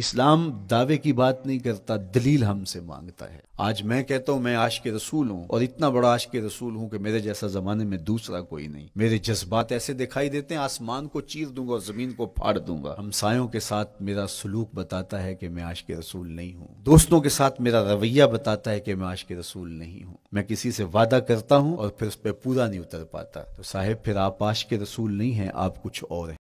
इस्लाम दावे की बात नहीं करता दलील हमसे मांगता है आज मैं कहता हूँ मैं आश के रसूल हूँ और इतना बड़ा आश के रसूल हूँ कि मेरे जैसा जमाने में दूसरा कोई नहीं मेरे जज्बात ऐसे दिखाई देते हैं आसमान को चीर दूंगा और जमीन को फाड़ दूंगा हमसायों के साथ मेरा सलूक बताता है कि मैं आश के रसूल नहीं हूँ दोस्तों के साथ मेरा रवैया बताता है कि मैं आश के रसूल नहीं हूँ मैं किसी से वादा करता हूँ और फिर उस पर पूरा नहीं उतर पाता तो साहेब फिर आप आश के रसूल नहीं है आप कुछ और